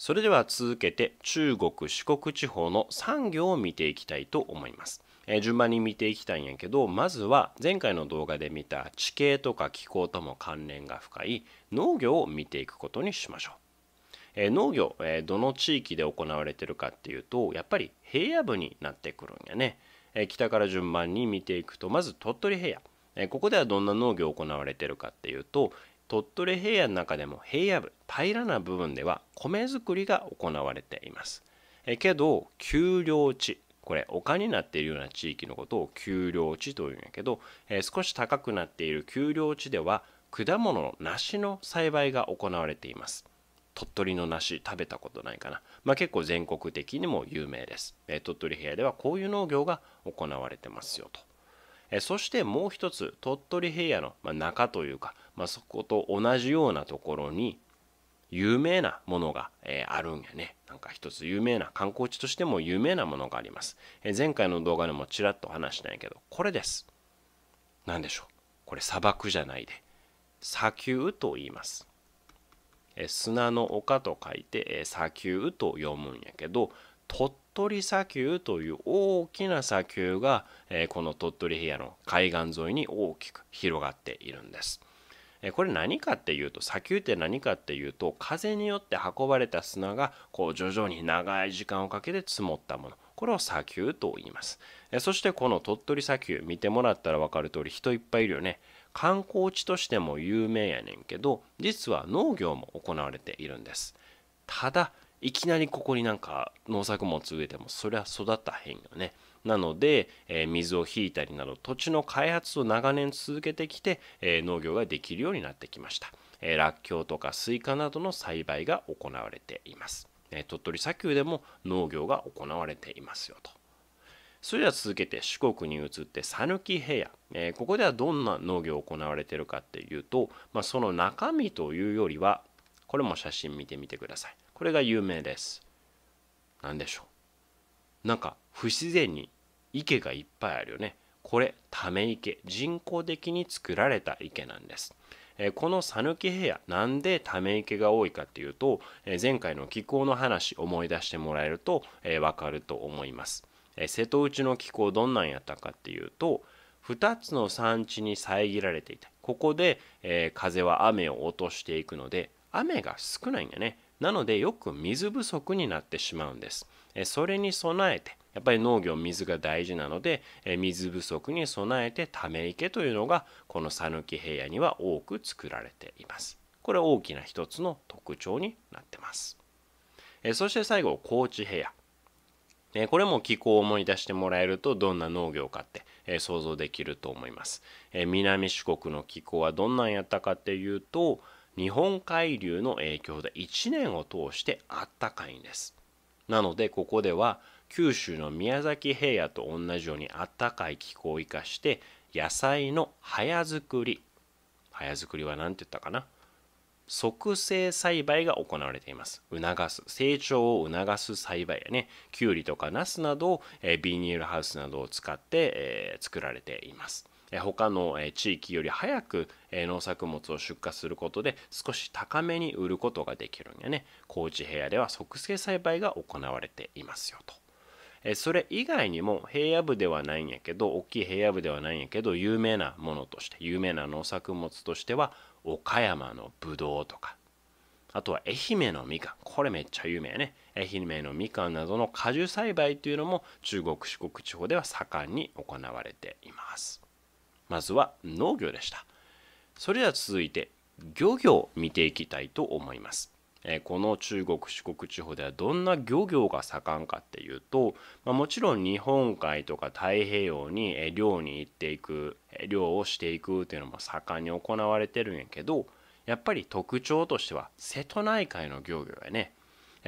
それでは続けて中国四国地方の産業を見ていきたいと思います。え順番に見ていきたいんやけどまずは前回の動画で見た地形とか気候とも関連が深い農業を見ていくことにしましょう。え農業、えどの地域で行われてるかっていうとやっぱり平野部になってくるんやね、え北から順番に見ていくとまず鳥取平野、ここではどんな農業を行われてるかっていうと鳥取平野の中でも平野部平らな部分では米作りが行われていますえけど丘陵地これ丘になっているような地域のことを丘陵地というんやけど、え少し高くなっている丘陵地では果物の梨の栽培が行われています鳥取の梨食べたことないかな、まあ、結構全国的にも有名です、え鳥取平野ではこういう農業が行われてますよと、えそしてもう一つ鳥取平野の、ま中というかまあ、そこと同じようなところに有名なものが、えー、あるんやね。なんか一つ有名な観光地としても有名なものがあります。えー、前回の動画でもちらっと話したんやけど、これです。何でしょう。これ砂漠じゃないで、砂丘と言います。えー、砂の丘と書いて、え砂丘と読むんやけど、鳥取砂丘という大きな砂丘が、えこの鳥取平野の海岸沿いに大きく広がっているんです。これ何かっていうと砂丘って何かっていうと風によって運ばれた砂がこう徐々に長い時間をかけて積もったものこれを砂丘と言いますそしてこの鳥取砂丘見てもらったら分かる通り人いっぱいいるよね観光地としても有名やねんけど実は農業も行われているんですただいきなりここになんか農作物植えてもそりゃ育たへんよねなので、え水を引いたりなど土地の開発を長年続けてきて、え農業ができるようになってきました、えらっきょうとかスイカなどの栽培が行われています、え鳥取砂丘でも農業が行われていますよとそれでは続けて四国に移って讃岐平野、えー、ここではどんな農業を行われているかっていうと、まあ、その中身というよりはこれも写真見てみてくださいこれが有名です何でしょうなんか不自然に池がいっぱいあるよねこれため池人工的に作られた池なんです、えこの讃岐部屋なんでため池が多いかっていうと、え前回の気候の話思い出してもらえると、えー、分かると思います、え瀬戸内の気候どんなんやったかっていうと2つの産地に遮られていてここで、えー、風は雨を落としていくので雨が少ないんだねなのでよく水不足になってしまうんです。それに備えてやっぱり農業水が大事なので水不足に備えてため池というのがこの讃岐平野には多く作られています。これ大きな一つの特徴になってます。そして最後高知平野。これも気候を思い出してもらえるとどんな農業かって想像できると思います。南四国の気候はどんなんやったかっていうと日本海流の影響で1年を通してあったかいんですなのでここでは九州の宮崎平野と同じようにあったかい気候を生かして野菜の早作り早作りは何て言ったかな促成栽培が行われています促す成長を促す栽培やねきゅうりとかナスなどをビニールハウスなどを使って、え作られています他の地域より早く農作物を出荷することで少し高めに売ることができるんやね高知平野では促成栽培が行われていますよと。それ以外にも平野部ではないんやけど大きい平野部ではないんやけど有名なものとして有名な農作物としては岡山のぶどうとかあとは愛媛のみかんこれめっちゃ有名やね愛媛のみかんなどの果樹栽培というのも中国四国地方では盛んに行われていますまずは農業でした。それでは続いて漁業を見ていきたいと思います。この中国四国地方ではどんな漁業が盛んかっていうと、まもちろん日本海とか太平洋に漁に行っていく漁をしていくっていうのも盛んに行われてるんやけどやっぱり特徴としては瀬戸内海の漁業やね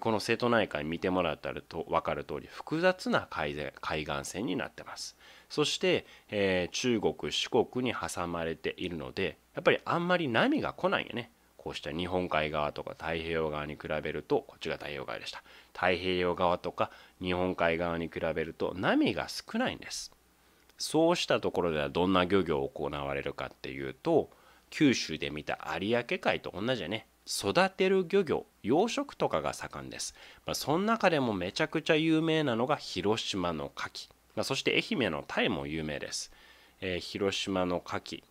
この瀬戸内海見てもらったらと分かる通り複雑な海岸線になってますそして、えー、中国四国に挟まれているのでやっぱりあんまり波が来ないよねこうした日本海側とか太平洋側に比べるとこっちが太平洋側でした太平洋側とか日本海側に比べると波が少ないんですそうしたところではどんな漁業を行われるかっていうと九州で見た有明海と同じだね育てる漁業養殖とかが盛んです、まあ、その中でもめちゃくちゃ有名なのが広島の牡蠣そして愛媛のタイも有名です。えー、広島の牡蠣。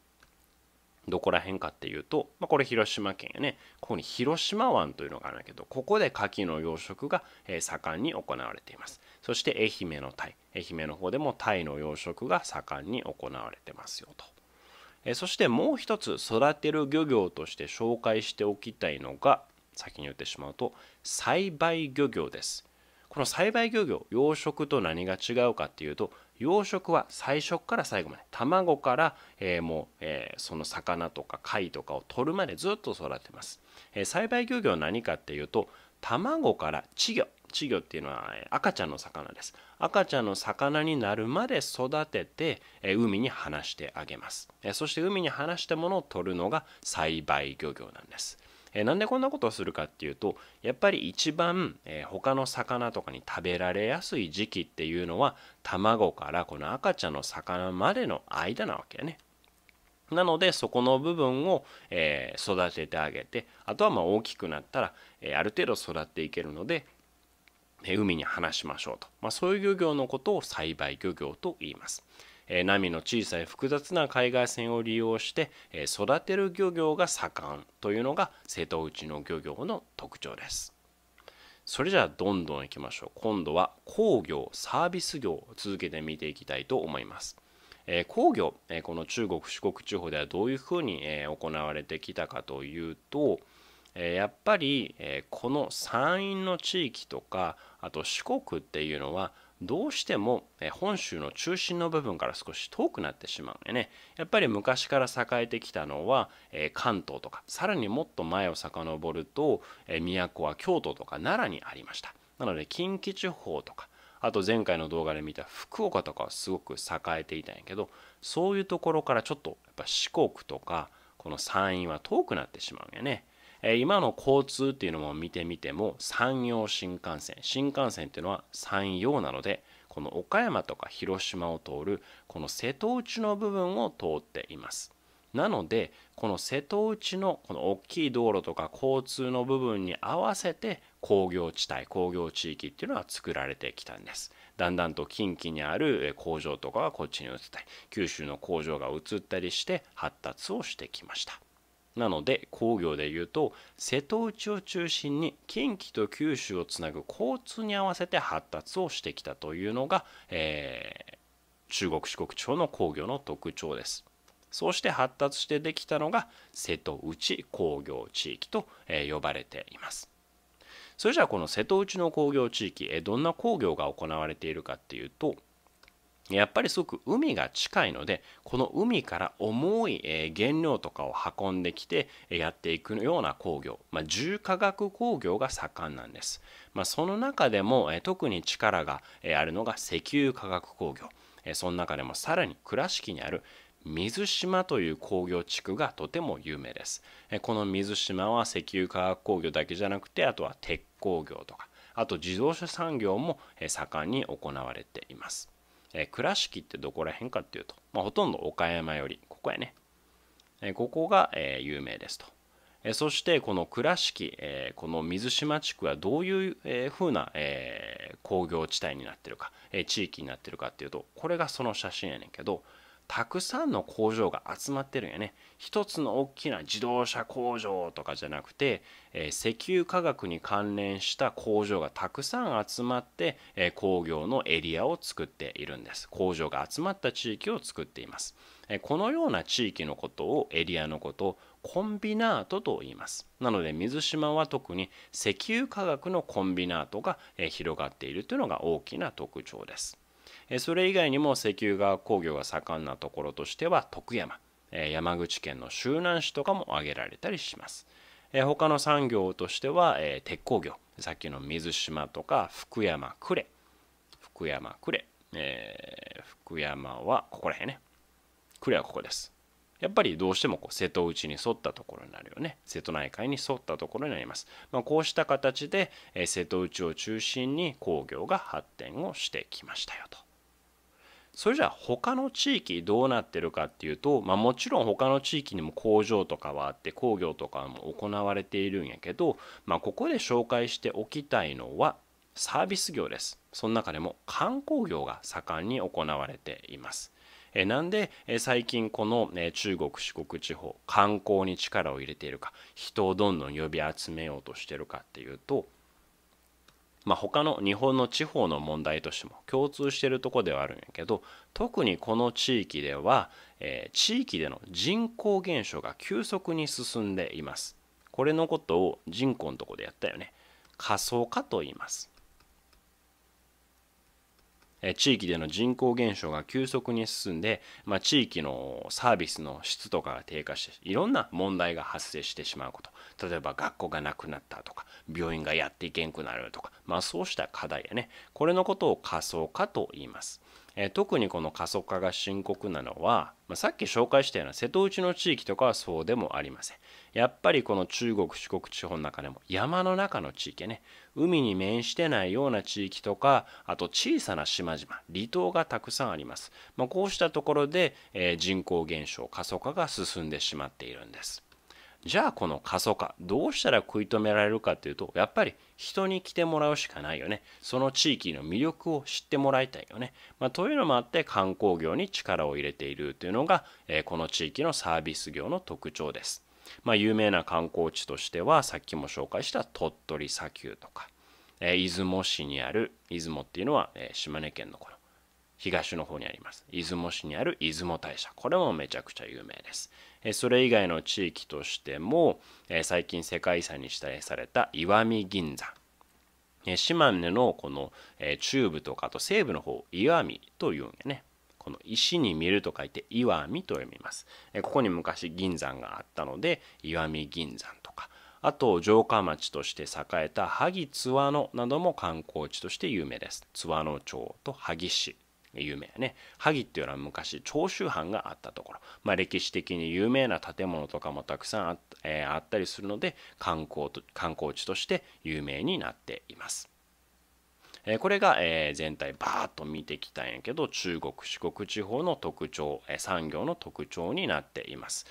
どこら辺かっていうと、まあ、これ広島県やね。ここに広島湾というのがあるんだけど、ここで牡蠣の養殖が、え盛んに行われています。そして愛媛のタイ。愛媛の方でもタイの養殖が盛んに行われてますよと。えそしてもう一つ育てる漁業として紹介しておきたいのが、先に言ってしまうと、栽培漁業です。この栽培漁業養殖と何が違うかっていうと養殖は最初から最後まで卵から、えー、もう、えー、その魚とか貝とかを取るまでずっと育てます、えー、栽培漁業は何かっていうと卵から稚魚稚魚っていうのは赤ちゃんの魚です赤ちゃんの魚になるまで育てて海に放してあげますそして海に放したものを取るのが栽培漁業なんですえー、なんでこんなことをするかっていうとやっぱり一番、えー、他の魚とかに食べられやすい時期っていうのは卵からこの赤ちゃんの魚までの間なわけね。なのでそこの部分を、えー、育ててあげてあとはまあ大きくなったら、えー、ある程度育っていけるので、えー、海に放しましょうと、まあ、そういう漁業のことを栽培漁業と言います。波の小さい複雑な海外線を利用して育てる漁業が盛んというのが瀬戸内の漁業の特徴ですそれじゃあどんどんいきましょう今度は工業サービス業を続けて見ていきたいと思います工業この中国四国地方ではどういうふうに行われてきたかというとやっぱりこの山陰の地域とかあと四国っていうのはどうしても本州の中心の部分から少し遠くなってしまうんでねやっぱり昔から栄えてきたのは関東とかさらにもっと前を遡ると都は京都とか奈良にありましたなので近畿地方とかあと前回の動画で見た福岡とかはすごく栄えていたんやけどそういうところからちょっとやっぱ四国とかこの山陰は遠くなってしまうんやね。え今の交通っていうのも見てみても山陽新幹線新幹線っていうのは山陽なのでこの岡山とか広島を通るこの瀬戸内の部分を通っていますなのでこの瀬戸内のこの大きい道路とか交通の部分に合わせて工業地帯工業地域っていうのは作られてきたんですだんだんと近畿にある工場とかがこっちに移ったり九州の工場が移ったりして発達をしてきましたなので工業でいうと瀬戸内を中心に近畿と九州をつなぐ交通に合わせて発達をしてきたというのが、えー、中国四国地方の工業の特徴です。そして発達してできたのが瀬戸内工業地域と呼ばれています。それじゃあこの瀬戸内の工業地域どんな工業が行われているかっていうとやっぱりすごく海が近いのでこの海から重い原料とかを運んできてやっていくような工業、まあ、重化学工業が盛んなんです、まあ、その中でも特に力があるのが石油化学工業その中でもさらに倉敷にある水島という工業地区がとても有名ですこの水島は石油化学工業だけじゃなくてあとは鉄工業とかあと自動車産業も盛んに行われていますえ倉敷ってどこら辺かっていうと、まあ、ほとんど岡山より、ここやね。えここが、え有名ですと。えそしてこの倉敷、えこの水島地区はどういう、えー、風な、え工業地帯になってるか、え地域になってるかっていうと、これがその写真やねんけど、たくさんの工場が集まってるんやね。一つの大きな自動車工場とかじゃなくて、え石油化学に関連した工場がたくさん集まって、え工業のエリアを作っているんです。工場が集まった地域を作っています。えこのような地域のことを、エリアのことをコンビナートと言います。なので水島は特に石油化学のコンビナートが広がっているというのが大きな特徴です。それ以外にも石油が工業が盛んなところとしては徳山山口県の周南市とかも挙げられたりします他の産業としては鉄鋼業さっきの水島とか福山呉福山呉、えー、福山はここら辺ね呉はここですやっぱりどうしてもこう瀬戸内に沿ったところになるよね瀬戸内海に沿ったところになります、まあ、こうした形で瀬戸内を中心に工業が発展をしてきましたよとそれじゃあ他の地域どうなってるかっていうと、まあ、もちろん他の地域にも工場とかはあって工業とかも行われているんやけど、まあ、ここで紹介しておきたいのはサービス業ですその中でも観光業が盛んに行われていますえなんで、え最近この、ね、中国四国地方観光に力を入れているか人をどんどん呼び集めようとしてるかっていうとまあ、他の日本の地方の問題としても共通してるとこではあるんやけど特にこの地域では、えー、地域での人口減少が急速に進んでいますこれのことを人口のとこでやったよね仮想化と言います地域での人口減少が急速に進んで、まあ、地域のサービスの質とかが低下していろんな問題が発生してしまうこと例えば学校がなくなったとか病院がやっていけんくなるとか、まあ、そうした課題やねこれのことを仮想化と言います。え特にこの過疎化が深刻なのは、まあ、さっき紹介したような瀬戸内の地域とかはそうでもありませんやっぱりこの中国四国地方の中でも山の中の地域ね海に面してないような地域とかあと小さな島々離島がたくさんあります、まあ、こうしたところで、え人口減少過疎化が進んでしまっているんですじゃあこの過疎化どうしたら食い止められるかというとやっぱり人に来てもらうしかないよねその地域の魅力を知ってもらいたいよね、まあ、というのもあって観光業に力を入れているというのが、えー、この地域のサービス業の特徴です、まあ、有名な観光地としてはさっきも紹介した鳥取砂丘とか、えー、出雲市にある出雲っていうのは、えー、島根県のこの東の方にあります出雲市にある出雲大社これもめちゃくちゃ有名ですそれ以外の地域としても最近世界遺産に指定された石見銀山島根のこの中部とかと西部の方石見というんねこの石に見ると書いて石見と読みますここに昔銀山があったので石見銀山とかあと城下町として栄えた萩津和野なども観光地として有名です津和野町と萩市有名やね萩っていうのは昔長州藩があったところ、まあ、歴史的に有名な建物とかもたくさんあ,、えー、あったりするので観光と観光地として有名になっています。えー、これが、えー、全体バーッと見てきたんやけど中国四国地方の特徴、えー、産業の特徴になっています